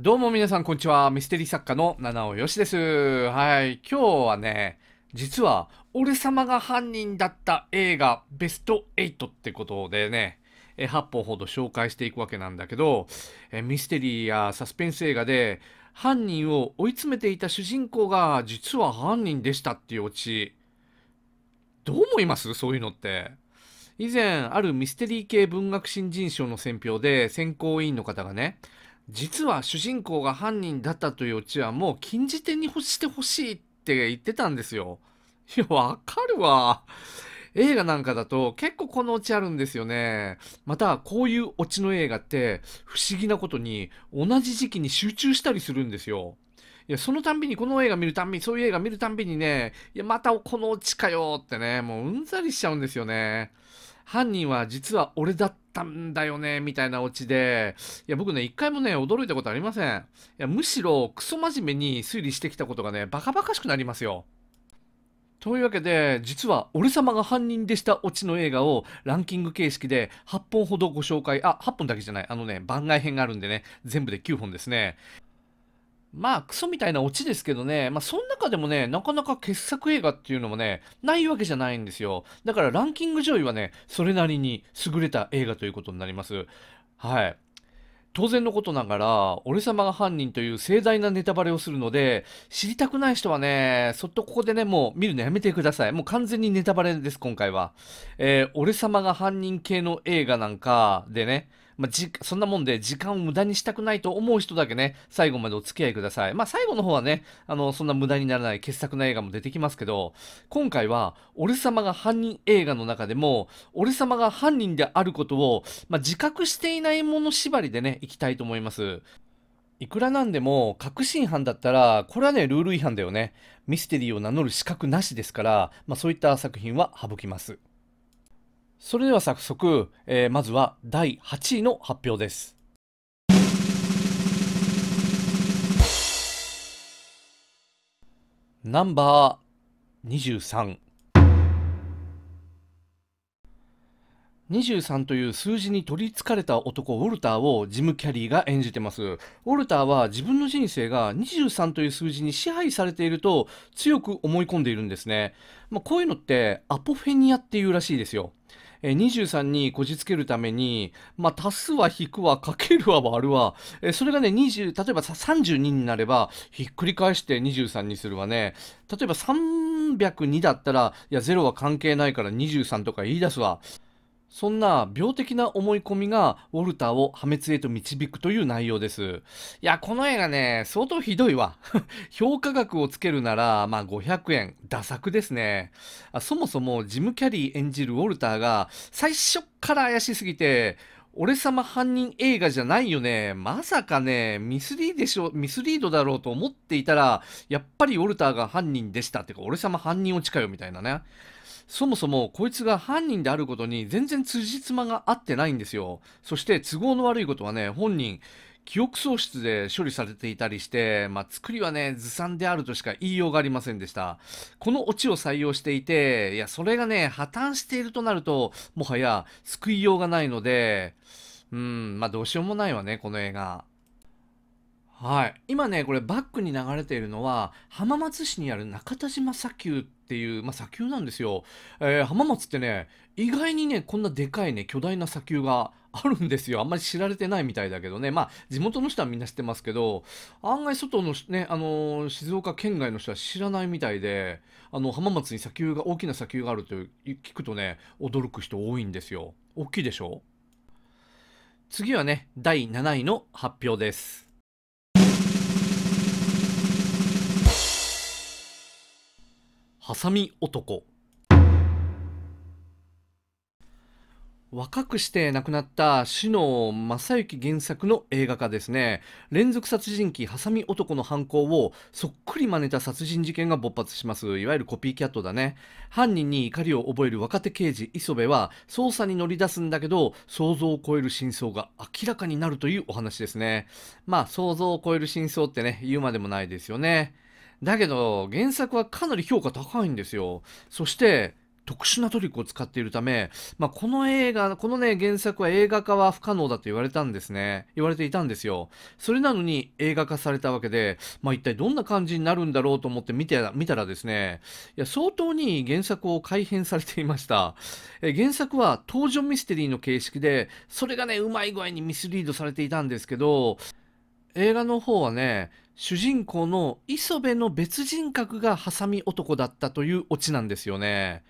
どうも皆さんこんにちは。ミステリー作家の七尾よしです。はい。今日はね、実は俺様が犯人だった映画ベスト8ってことでね、8本ほど紹介していくわけなんだけど、ミステリーやサスペンス映画で犯人を追い詰めていた主人公が実は犯人でしたっていうオチ。どう思いますそういうのって。以前、あるミステリー系文学新人賞の選評で選考委員の方がね、実は主人公が犯人だったというオチはもう禁じ手にしてほしいって言ってたんですよ。いや、わかるわ。映画なんかだと結構このオチあるんですよね。また、こういうオチの映画って不思議なことに同じ時期に集中したりするんですよ。いや、そのたんびに、この映画見るたんびに、そういう映画見るたんびにね、いや、またこのオチかよってね、もううんざりしちゃうんですよね。犯人は実は俺だったんだよね、みたいなオチで、いや、僕ね、一回もね、驚いたことありません。いや、むしろ、クソ真面目に推理してきたことがね、バカバカしくなりますよ。というわけで、実は俺様が犯人でしたオチの映画をランキング形式で8本ほどご紹介、あ、8本だけじゃない、あのね、番外編があるんでね、全部で9本ですね。まあ、クソみたいなオチですけどね、まあ、その中でもね、なかなか傑作映画っていうのもね、ないわけじゃないんですよ。だからランキング上位はね、それなりに優れた映画ということになります。はい。当然のことながら、俺様が犯人という盛大なネタバレをするので、知りたくない人はね、そっとここでね、もう見るのやめてください。もう完全にネタバレです、今回は。えー、俺様が犯人系の映画なんかでね、まあ、じそんなもんで時間を無駄にしたくないと思う人だけね、最後までお付き合いください。まあ、最後の方はね、あの、そんな無駄にならない傑作の映画も出てきますけど、今回は、俺様が犯人映画の中でも、俺様が犯人であることを、まあ、自覚していないもの縛りでね、いきたいと思います。いくらなんでも、確信犯だったら、これはね、ルール違反だよね。ミステリーを名乗る資格なしですから、まあ、そういった作品は省きます。それでは早速、えー、まずは第8位の発表です。ナンバー23。という数字に取りつかれた男ウォルターをジム・キャリーが演じてますウォルターは自分の人生が23という数字に支配されていると強く思い込んでいるんですね、まあ、こういうのってアポフェニアっていうらしいですよ23にこじつけるために、まあ、足すは引くはかけるは割るは、それがね、20、例えば32になれば、ひっくり返して23にするわね。例えば302だったら、いや、0は関係ないから23とか言い出すわ。そんな病的な思い込みがウォルターを破滅へと導くという内容です。いや、この映画ね、相当ひどいわ。評価額をつけるなら、まあ500円、打作ですね。そもそもジム・キャリー演じるウォルターが最初から怪しすぎて、俺様犯人映画じゃないよね。まさかね、ミスリーでしょ、ミスリードだろうと思っていたら、やっぱりウォルターが犯人でした。ってか、俺様犯人落ちかよ、みたいなね。そもそもこいつが犯人であることに全然辻褄が合ってないんですよ。そして都合の悪いことはね、本人、記憶喪失で処理されていたりして、まあ、作りはね、ずさんであるとしか言いようがありませんでした。このオチを採用していて、いや、それがね、破綻しているとなると、もはや救いようがないので、うん、まあどうしようもないわね、この映画。はい、今ねこれバックに流れているのは浜松市にある中田島砂丘っていう、まあ、砂丘なんですよ、えー、浜松ってね意外にねこんなでかいね巨大な砂丘があるんですよあんまり知られてないみたいだけどねまあ地元の人はみんな知ってますけど案外外のね、あのー、静岡県外の人は知らないみたいであの浜松に砂丘が大きな砂丘があると聞くとね驚く人多いんですよ大きいでしょ次はね第7位の発表ですハサミ男若くして亡くなった志野正幸原作の映画化ですね連続殺人鬼ハサミ男の犯行をそっくり真似た殺人事件が勃発しますいわゆるコピーキャットだね犯人に怒りを覚える若手刑事磯部は捜査に乗り出すんだけど想像を超える真相が明らかになるというお話ですねまあ想像を超える真相ってね言うまでもないですよねだけど、原作はかなり評価高いんですよ。そして、特殊なトリックを使っているため、まあ、この映画、このね、原作は映画化は不可能だと言われたんですね。言われていたんですよ。それなのに映画化されたわけで、まあ、一体どんな感じになるんだろうと思って見て、見たらですね、いや、相当に原作を改変されていました。え原作は登場ミステリーの形式で、それがね、うまい具合にミスリードされていたんですけど、映画の方はね、主人公の磯部の別人格がハサミ男だったというオチなんですよね。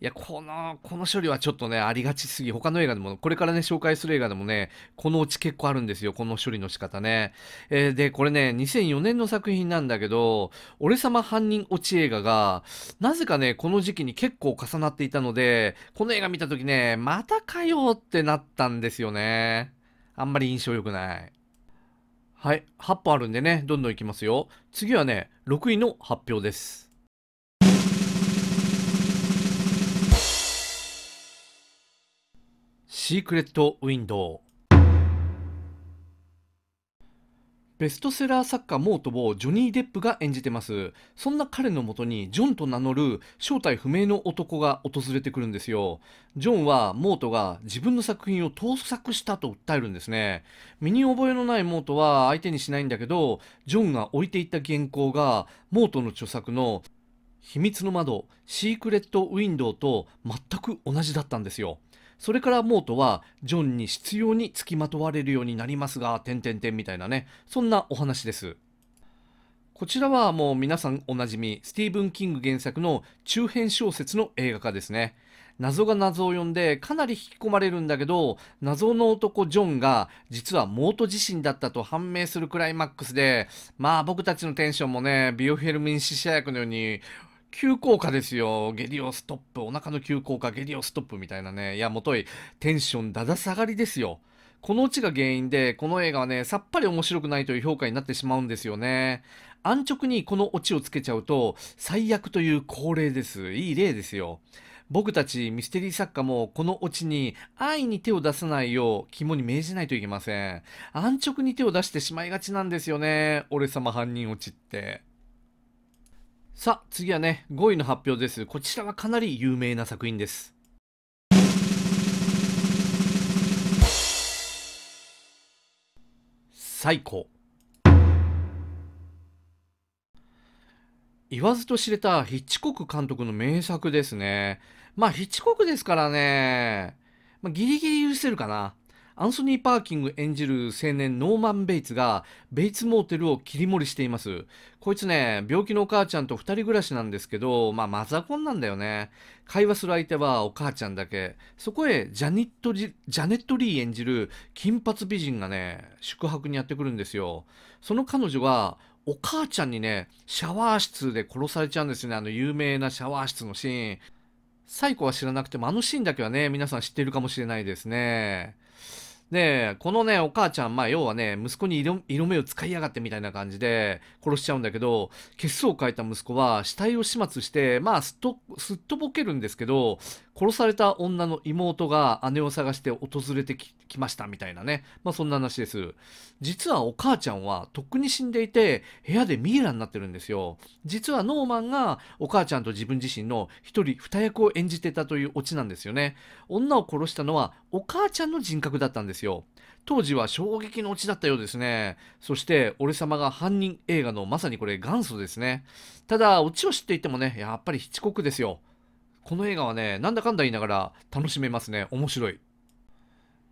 いや、この、この処理はちょっとね、ありがちすぎ。他の映画でも、これからね、紹介する映画でもね、このうち結構あるんですよ。この処理の仕方ね。えー、で、これね、2004年の作品なんだけど、俺様犯人落ち映画が、なぜかね、この時期に結構重なっていたので、この映画見た時ね、またかよってなったんですよね。あんまり印象良くない。はい、8本あるんでね、どんどんいきますよ。次はね、6位の発表です。シークレットウィンドウベストセラー作家モートをジョニー・デップが演じてます。そんな彼のもとにジョンと名乗る正体不明の男が訪れてくるんですよ。ジョンはモートが自分の作品を盗作したと訴えるんですね。身に覚えのないモートは相手にしないんだけど、ジョンが置いていった原稿がモートの著作の秘密の窓、シークレットウィンドウと全く同じだったんですよ。それからモートはジョンに執拗に付きまとわれるようになりますが、んてん」みたいなね、そんなお話です。こちらはもう皆さんおなじみ、スティーブン・キング原作の中編小説の映画化ですね。謎が謎を呼んでかなり引き込まれるんだけど、謎の男ジョンが実はモート自身だったと判明するクライマックスで、まあ僕たちのテンションもね、ビオフェルミン死者役のように急降下ですよ。下痢をストップ。お腹の急降下、下痢をストップみたいなね。いや、もとい、テンションだだ下がりですよ。このうちが原因で、この映画はね、さっぱり面白くないという評価になってしまうんですよね。安直にこのオチをつけちゃうと、最悪という恒例です。いい例ですよ。僕たちミステリー作家もこのオチに安易に手を出さないよう肝に銘じないといけません。安直に手を出してしまいがちなんですよね。俺様犯人オチって。さあ次はね5位の発表ですこちらはかなり有名な作品です最高言わずと知れたヒッチコック監督の名作ですねまあヒッチコックですからね、まあ、ギリギリ許せるかなアンソニー・パーキング演じる青年ノーマン・ベイツがベイツモーテルを切り盛りしています。こいつね、病気のお母ちゃんと2人暮らしなんですけど、まあマザコンなんだよね。会話する相手はお母ちゃんだけ。そこへジャニットジジャネット・リー演じる金髪美人がね、宿泊にやってくるんですよ。その彼女がお母ちゃんにね、シャワー室で殺されちゃうんですよね。あの有名なシャワー室のシーン。サイコは知らなくても、あのシーンだけはね、皆さん知っているかもしれないですね。で、このね、お母ちゃん、まあ、要はね、息子に色色目を使いやがってみたいな感じで殺しちゃうんだけど、血相を変えた息子は死体を始末して、まあ、すっと、すっとぼけるんですけど、殺された女の妹が姉を探して訪れてきましたみたいなね、まあ、そんな話です。実はお母ちゃんはとっくに死んでいて、部屋でミイラになってるんですよ。実はノーマンがお母ちゃんと自分自身の一人二役を演じてたというオチなんですよね。女を殺したのはお母ちゃんの人格だったんですよ。当時は衝撃のオチだったようですね。そして、俺様が犯人映画のまさにこれ元祖ですね。ただ、オチを知っていてもね、やっぱりしつこくですよ。この映画はね、なんだかんだ言いながら楽しめますね。面白い。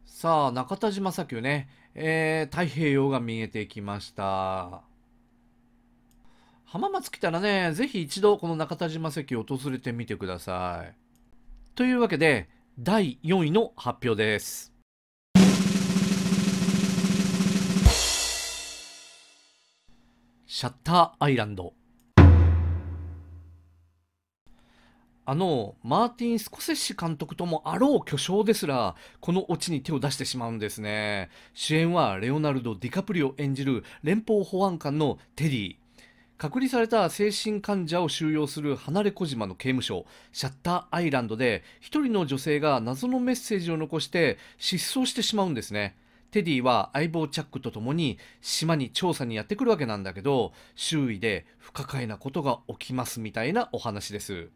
さあ、中田島砂丘ね、えー、太平洋が見えてきました。浜松来たらね、ぜひ一度この中田島席を訪れてみてください。というわけで、第4位の発表です。シャッターアイランドあのマーティン・スコセッシ監督ともあろう巨匠ですらこのオチに手を出してしまうんですね主演はレオナルド・ディカプリオ演じる連邦保安官のテディ。隔離された精神患者を収容する離れ小島の刑務所シャッターアイランドで一人の女性が謎のメッセージを残して失踪してしまうんですねテディは相棒チャックと共に島に調査にやってくるわけなんだけど周囲で不可解なことが起きますみたいなお話です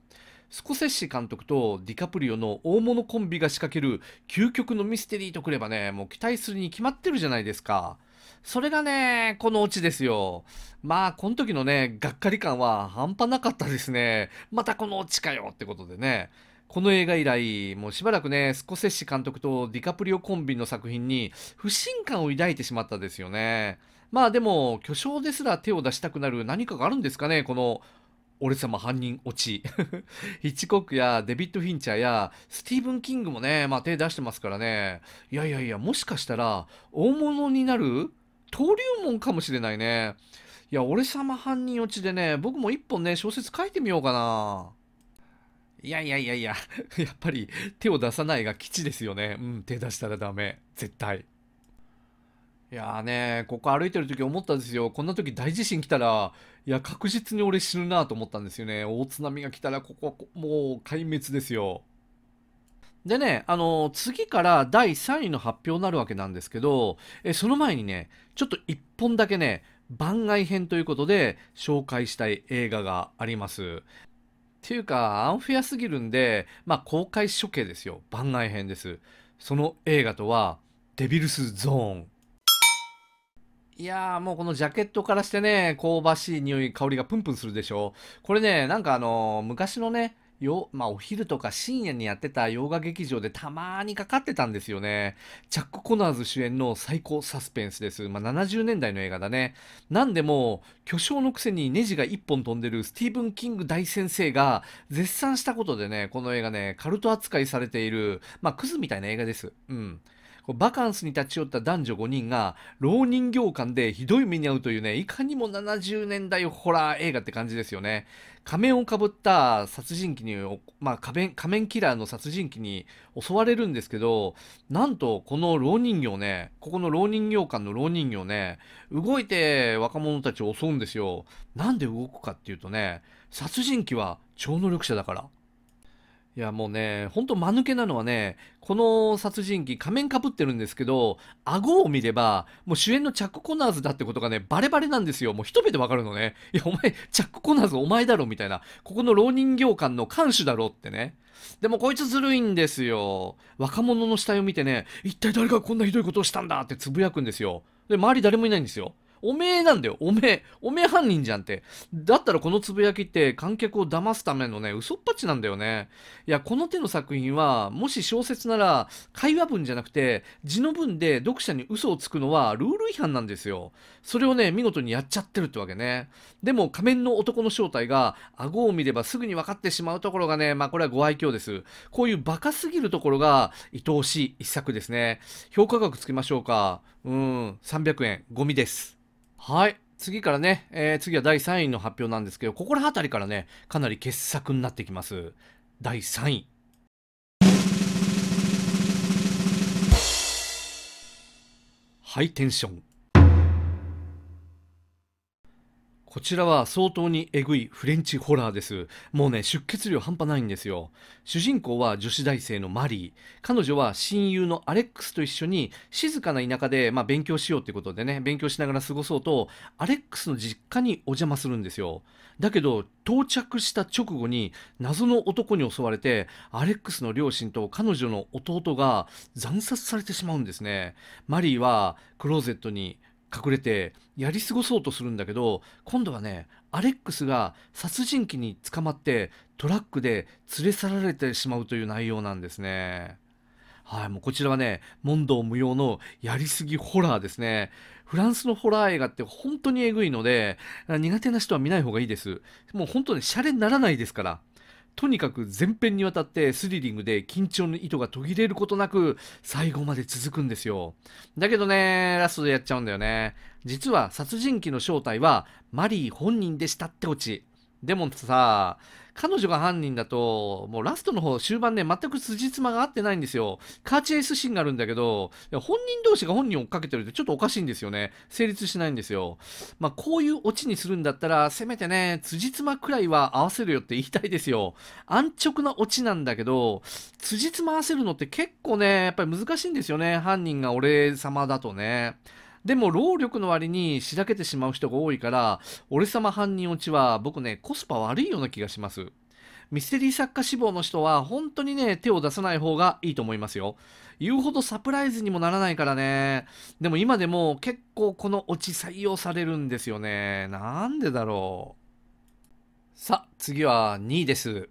スコセッシ監督とディカプリオの大物コンビが仕掛ける究極のミステリーとくればね、もう期待するに決まってるじゃないですか。それがね、このオチですよ。まあ、この時のね、がっかり感は半端なかったですね。またこのオチかよってことでね。この映画以来、もうしばらくね、スコセッシ監督とディカプリオコンビの作品に不信感を抱いてしまったですよね。まあでも、巨匠ですら手を出したくなる何かがあるんですかね、この俺様犯人落ち。ヒッチコックやデビッド・フィンチャーやスティーブン・キングもね、まあ手出してますからね。いやいやいや、もしかしたら大物になる登竜門かもしれないね。いや、俺様犯人落ちでね、僕も一本ね、小説書いてみようかな。いやいやいやいや、やっぱり手を出さないが基地ですよね。うん、手出したらダメ。絶対。いやーね、ここ歩いてる時思ったんですよ。こんな時大地震来たら、いや、確実に俺死ぬなと思ったんですよね。大津波が来たら、ここはもう壊滅ですよ。でね、あのー、次から第3位の発表になるわけなんですけど、えその前にね、ちょっと1本だけね、番外編ということで紹介したい映画があります。ていうか、アンフェアすぎるんで、まあ、公開処刑ですよ。番外編です。その映画とは、デビルスゾーンいやーもうこのジャケットからしてね、香ばしい匂い、香りがプンプンするでしょこれね、なんかあのー、昔のね、よ、まあ、お昼とか深夜にやってた洋画劇場でたまーにかかってたんですよね。チャック・コナーズ主演の最高サスペンスです。まあ、70年代の映画だね。なんでも、巨匠のくせにネジが1本飛んでるスティーブン・キング大先生が絶賛したことでね、この映画ね、カルト扱いされている、まあ、クズみたいな映画です。うん。バカンスに立ち寄った男女5人が、老人形館でひどい目に遭うというね、いかにも70年代ホラー映画って感じですよね。仮面をかぶった殺人鬼に、まあ仮面、仮面キラーの殺人鬼に襲われるんですけど、なんとこの老人形ね、ここの老人形館の老人形ね、動いて若者たちを襲うんですよ。なんで動くかっていうとね、殺人鬼は超能力者だから。いやもうね、ほんと間抜けなのはね、この殺人鬼仮面かぶってるんですけど、顎を見れば、もう主演のチャック・コナーズだってことがね、バレバレなんですよ。もう一目でわかるのね。いや、お前、チャック・コナーズお前だろみたいな。ここの老人形館の看守だろってね。でもこいつずるいんですよ。若者の死体を見てね、一体誰がこんなひどいことをしたんだってつぶやくんですよ。で、周り誰もいないんですよ。おめえなんだよ。おめえ。おめえ犯人じゃんって。だったらこのつぶやきって観客を騙すためのね、嘘っぱちなんだよね。いや、この手の作品は、もし小説なら、会話文じゃなくて、字の文で読者に嘘をつくのはルール違反なんですよ。それをね、見事にやっちゃってるってわけね。でも、仮面の男の正体が、顎を見ればすぐに分かってしまうところがね、まあこれはご愛嬌です。こういうバカすぎるところが、愛おしい一作ですね。評価額つけましょうか。うん、300円、ゴミです。はい次からね、えー、次は第3位の発表なんですけどここら辺りからねかなり傑作になってきます第3位ハイテンションこちらは相当にエグいフレンチホラーです。もうね、出血量半端ないんですよ。主人公は女子大生のマリー。彼女は親友のアレックスと一緒に静かな田舎で、まあ、勉強しようってことでね、勉強しながら過ごそうと、アレックスの実家にお邪魔するんですよ。だけど、到着した直後に謎の男に襲われて、アレックスの両親と彼女の弟が惨殺されてしまうんですね。マリーはクローゼットに隠れてやり過ごそうとするんだけど今度はねアレックスが殺人鬼に捕まってトラックで連れ去られてしまうという内容なんですね。はい、もうこちらはね、問答無用のやりすぎホラーですね。フランスのホラー映画って本当にえぐいので、苦手な人は見ない方がいいです。もう本当にシャレにならないですから。とにかく前編にわたってスリリングで緊張の糸が途切れることなく最後まで続くんですよ。だけどね、ラストでやっちゃうんだよね。実は殺人鬼の正体はマリー本人でしたってオチ。でもさ、彼女が犯人だと、もうラストの方、終盤ね、全く辻褄が合ってないんですよ。カーチェイスシーンがあるんだけど、本人同士が本人を追っかけてるってちょっとおかしいんですよね。成立しないんですよ。まあ、こういうオチにするんだったら、せめてね、辻褄くらいは合わせるよって言いたいですよ。安直なオチなんだけど、辻褄合わせるのって結構ね、やっぱり難しいんですよね。犯人が俺様だとね。でも労力の割にしらけてしまう人が多いから、俺様犯人落ちは僕ね、コスパ悪いような気がします。ミステリー作家志望の人は本当にね、手を出さない方がいいと思いますよ。言うほどサプライズにもならないからね。でも今でも結構このオチ採用されるんですよね。なんでだろう。さ、あ、次は2位です。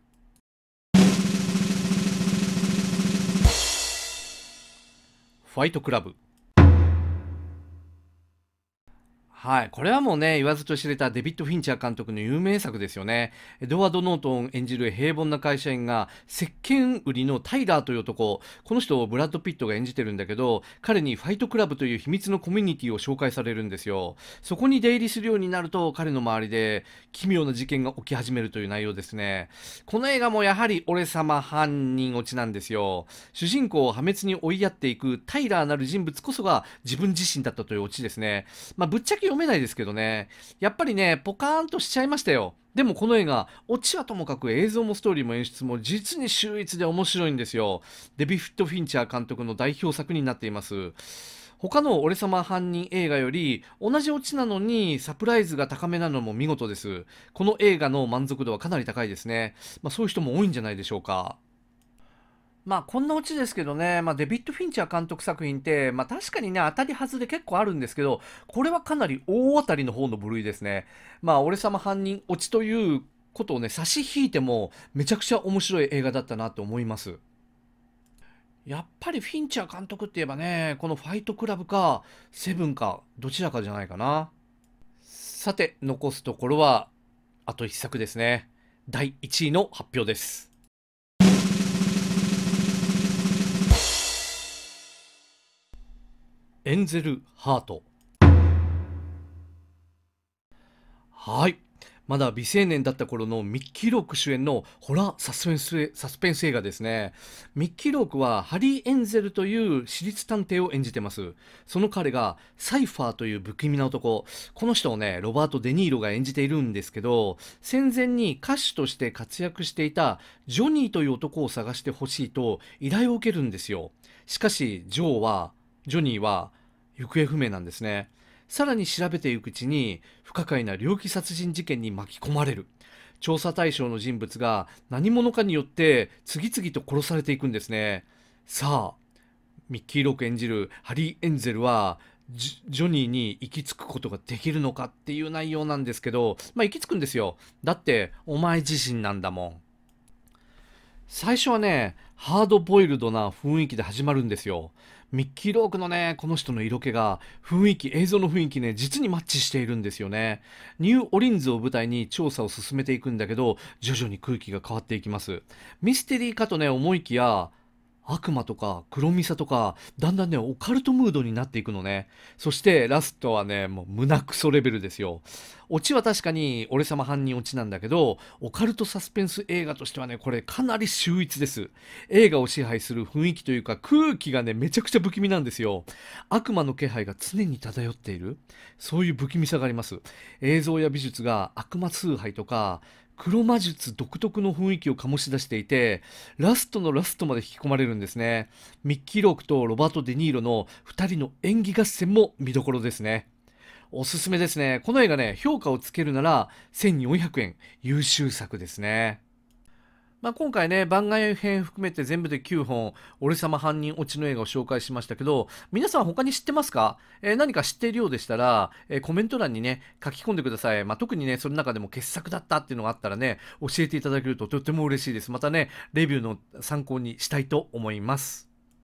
ファイトクラブ。はい、これはもうね言わずと知れたデビッド・フィンチャー監督の有名作ですよねエドワード・ノートン演じる平凡な会社員が石鹸売りのタイラーという男この人をブラッド・ピットが演じてるんだけど彼にファイトクラブという秘密のコミュニティを紹介されるんですよそこに出入りするようになると彼の周りで奇妙な事件が起き始めるという内容ですねこの映画もやはり俺様犯人落ちなんですよ主人公を破滅に追いやっていくタイラーなる人物こそが自分自身だったというオチですねまあぶっちゃけめないですけどね、やっぱりね、ポカーンとしちゃいましたよ。でもこの映画、オチはともかく映像もストーリーも演出も実に秀逸で面白いんですよ。デビフィット・フィンチャー監督の代表作になっています。他の俺様犯人映画より同じオチなのにサプライズが高めなのも見事です。この映画の満足度はかなり高いですね。まあそういう人も多いんじゃないでしょうか。まあこんなオチですけどね、まあ、デビッド・フィンチャー監督作品って、まあ、確かにね、当たり外れ結構あるんですけど、これはかなり大当たりの方の部類ですね。まあ俺様犯人オチということをね、差し引いても、めちゃくちゃ面白い映画だったなと思います。やっぱりフィンチャー監督って言えばね、このファイトクラブか、セブンか、どちらかじゃないかな。さて、残すところは、あと1作ですね。第1位の発表です。エンゼルハートはいまだ未成年だった頃のミッキー・ローク主演のホラーサスペンスサスペンス映画ですね。ミッキー・ロークはハリー・エンゼルという私立探偵を演じてます。その彼がサイファーという不気味な男。この人をね、ロバート・デ・ニーロが演じているんですけど、戦前に歌手として活躍していたジョニーという男を探してほしいと依頼を受けるんですよ。しかし、ジョーはジョニーは行方不明なんですね。さらに調べていくうちに不可解な猟奇殺人事件に巻き込まれる。調査対象の人物が何者かによって次々と殺されていくんですね。さあ、ミッキー・ローク演じるハリー・エンゼルはジョニーに行き着くことができるのかっていう内容なんですけど、まあ行き着くんですよ。だってお前自身なんだもん。最初はね、ハードボイルドな雰囲気で始まるんですよ。ミッキー・ロークのね、この人の色気が、雰囲気、映像の雰囲気ね、実にマッチしているんですよね。ニューオリンズを舞台に調査を進めていくんだけど、徐々に空気が変わっていきます。ミステリーかとね、思いきや、悪魔とか黒みさとかだんだんねオカルトムードになっていくのねそしてラストはねもう胸クソレベルですよオチは確かに俺様犯人オチなんだけどオカルトサスペンス映画としてはねこれかなり秀逸です映画を支配する雰囲気というか空気がねめちゃくちゃ不気味なんですよ悪魔の気配が常に漂っているそういう不気味さがあります映像や美術が悪魔崇拝とか黒魔術独特の雰囲気を醸し出していて、ラストのラストまで引き込まれるんですね。ミッキー・ロークとロバート・デ・ニーロの2人の演技合戦も見どころですね。おすすめですね。この映画ね、評価をつけるなら1400円、優秀作ですね。まあ、今回ね番外編含めて全部で9本「俺様犯人落ち」の映画を紹介しましたけど皆さん他に知ってますか、えー、何か知っているようでしたら、えー、コメント欄にね書き込んでください、まあ、特にねその中でも傑作だったっていうのがあったらね教えていただけるととっても嬉しいですまたねレビューの参考にしたいと思います